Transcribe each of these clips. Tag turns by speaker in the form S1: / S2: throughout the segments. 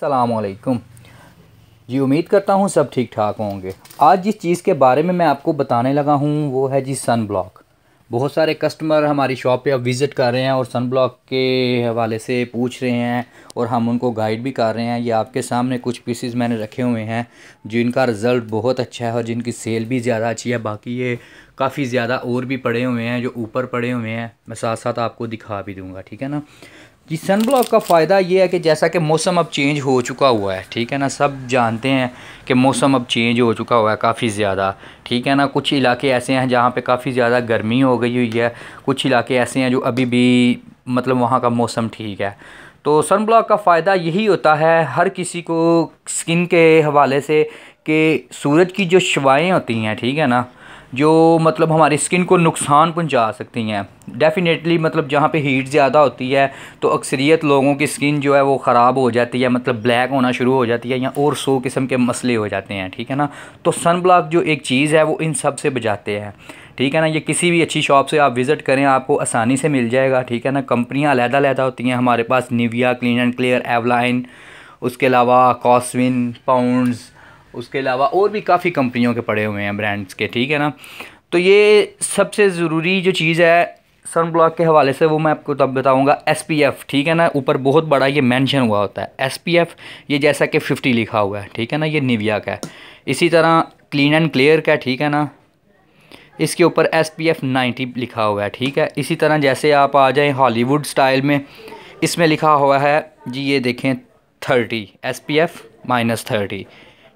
S1: सलामकुम जी उम्मीद करता हूँ सब ठीक ठाक होंगे आज जिस चीज़ के बारे में मैं आपको बताने लगा हूँ वो है जी सन ब्लॉक बहुत सारे कस्टमर हमारी शॉप पे अब विज़िट कर रहे हैं और सन ब्लॉक के हवाले से पूछ रहे हैं और हम उनको गाइड भी कर रहे हैं ये आपके सामने कुछ पीसेस मैंने रखे हुए हैं जिनका रिज़ल्ट बहुत अच्छा है और जिनकी सेल भी ज़्यादा अच्छी है बाकी ये काफ़ी ज़्यादा और भी पड़े हुए हैं जो ऊपर पड़े हुए हैं मैं साथ साथ आपको दिखा भी दूँगा ठीक है ना जी सन ब्लॉक का फ़ायदा ये है कि जैसा कि मौसम अब चेंज हो चुका हुआ है ठीक है ना सब जानते हैं कि मौसम अब चेंज हो चुका हुआ है काफ़ी ज़्यादा ठीक है ना कुछ इलाके ऐसे हैं जहाँ पे काफ़ी ज़्यादा गर्मी हो गई हुई है कुछ इलाके ऐसे हैं जो अभी भी मतलब वहाँ का मौसम ठीक है तो सन ब्लॉक का फ़ायदा यही होता है हर किसी को स्किन के हवाले से कि सूरज की जो शवाएँ होती हैं ठीक है ना जो मतलब हमारी स्किन को नुकसान पहुंचा सकती हैं डेफ़िनेटली मतलब जहाँ पे हीट ज़्यादा होती है तो अक्सरियत लोगों की स्किन जो है वो ख़राब हो जाती है मतलब ब्लैक होना शुरू हो जाती है या और सौ किस्म के मसले हो जाते हैं ठीक है ना तो सन ब्लॉक जो एक चीज़ है वो इन सब से बचाते हैं ठीक है ना ये किसी भी अच्छी शॉप से आप विज़िट करें आपको आसानी से मिल जाएगा ठीक है ना कंपनियाँ अलहदा अलहदा होती हैं हमारे पास Nivea clean and clear Eveline उसके अलावा कॉस्विन पाउंड्स उसके अलावा और भी काफ़ी कंपनियों के पड़े हुए हैं ब्रांड्स के ठीक है ना तो ये सबसे ज़रूरी जो चीज़ है सन ब्लॉक के हवाले से वो मैं आपको तब बताऊंगा एस पी एफ़ ठीक है ना ऊपर बहुत बड़ा ये मेंशन हुआ होता है एस पी एफ़ ये जैसा कि फिफ्टी लिखा हुआ है ठीक है ना ये निविया का है इसी तरह क्लीन एंड क्लियर का ठीक है ना इसके ऊपर एस पी एफ़ नाइन्टी लिखा हुआ है ठीक है इसी तरह जैसे आप आ जाएँ हॉलीवुड स्टाइल में इसमें लिखा हुआ है जी ये देखें thirty S P F minus thirty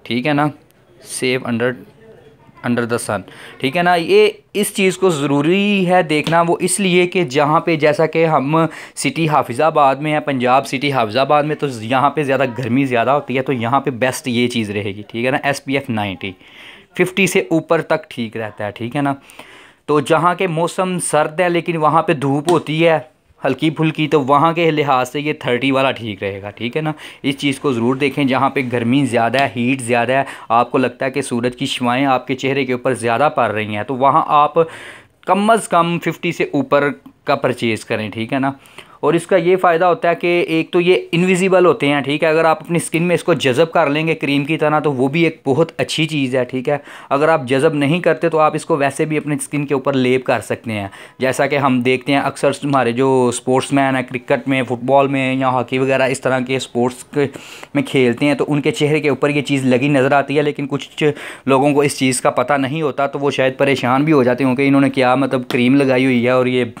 S1: ठीक है ना save under under the sun ठीक है ना ये इस चीज़ को ज़रूरी है देखना वो इसलिए कि जहाँ पे जैसा कि हम सिटी हाफिज़ाबाद में हैं पंजाब सिटी हाफिज़ाबाद में तो यहाँ पे ज़्यादा गर्मी ज़्यादा होती है तो यहाँ पे बेस्ट ये चीज़ रहेगी ठीक है ना S P F ninety fifty से ऊपर तक ठीक रहता है ठीक है ना तो जहाँ के मौसम सर्द है लेकिन वहाँ पर धूप होती है हल्की फुल्की तो वहाँ के लिहाज से ये थर्टी वाला ठीक रहेगा ठीक है ना इस चीज़ को ज़रूर देखें जहाँ पे गर्मी ज़्यादा है हीट ज़्यादा है आपको लगता है कि सूरज की शिवाएँ आपके चेहरे के ऊपर ज़्यादा पड़ रही हैं तो वहाँ आप कम अज़ कम फिफ्टी से ऊपर का परचेज़ करें ठीक है ना और इसका ये फ़ायदा होता है कि एक तो ये इनविजिबल होते हैं ठीक है अगर आप अपनी स्किन में इसको जज़ब कर लेंगे क्रीम की तरह तो वो भी एक बहुत अच्छी चीज़ है ठीक है अगर आप जज़ब नहीं करते तो आप इसको वैसे भी अपनी स्किन के ऊपर लेप कर सकते हैं जैसा कि हम देखते हैं अक्सर हमारे जो स्पोर्ट्स मैन है क्रिकेट में फ़ुटबॉल में या हॉकी वगैरह इस तरह के स्पोर्ट्स में खेलते हैं तो उनके चेहरे के ऊपर ये चीज़ लगी नज़र आती है लेकिन कुछ लोगों को इस चीज़ का पता नहीं होता तो वो शायद परेशान भी हो जाते हों इन्होंने क्या मतलब क्रीम लगाई हुई है और ये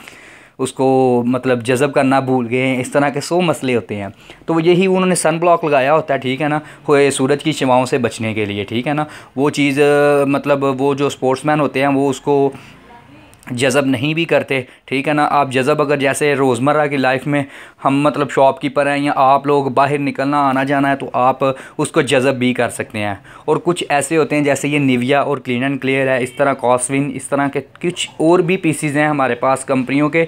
S1: उसको मतलब जज़ब करना भूल गए हैं इस तरह के सो मसले होते हैं तो यही उन्होंने सन ब्लॉक लगाया होता है ठीक है ना सूरज की शिवाओं से बचने के लिए ठीक है ना वो चीज़ मतलब वो जो स्पोर्ट्समैन होते हैं वो उसको जज़ब नहीं भी करते ठीक है ना आप जज़ब अगर जैसे रोज़मर्रा की लाइफ में हम मतलब शॉपकीपर हैं या आप लोग बाहर निकलना आना जाना है तो आप उसको जज़ब भी कर सकते हैं और कुछ ऐसे होते हैं जैसे ये निविया और क्लीन एंड क्लियर है इस तरह कॉस्विन इस तरह के कुछ और भी पीसीज हैं हमारे पास कंपनियों के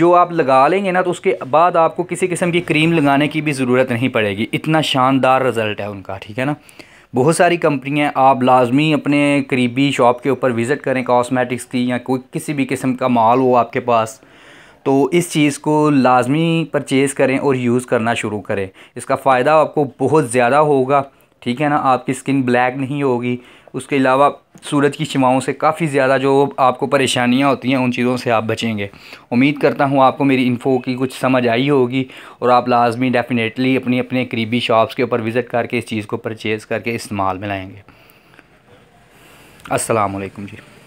S1: जो आप लगा लेंगे ना तो उसके बाद आपको किसी किस्म की क्रीम लगाने की भी ज़रूरत नहीं पड़ेगी इतना शानदार रिज़ल्ट है उनका ठीक है ना बहुत सारी कंपनियाँ आप लाजमी अपने करीबी शॉप के ऊपर विज़िट करें कॉस्मेटिक्स की या कोई किसी भी किस्म का माल हो आपके पास तो इस चीज़ को लाजमी परचेज़ करें और यूज़ करना शुरू करें इसका फ़ायदा आपको बहुत ज़्यादा होगा ठीक है ना आपकी स्किन ब्लैक नहीं होगी उसके अलावा सूरज की शिमाओं से काफ़ी ज़्यादा जो आपको परेशानियाँ होती हैं उन चीज़ों से आप बचेंगे उम्मीद करता हूँ आपको मेरी इन्फो की कुछ समझ आई होगी और आप लाजमी डेफ़िनेटली अपनी अपने करीबी शॉप्स के ऊपर विज़िट करके इस चीज़ को परचेज़ करके इस्तेमाल में लाएँगे असलकम जी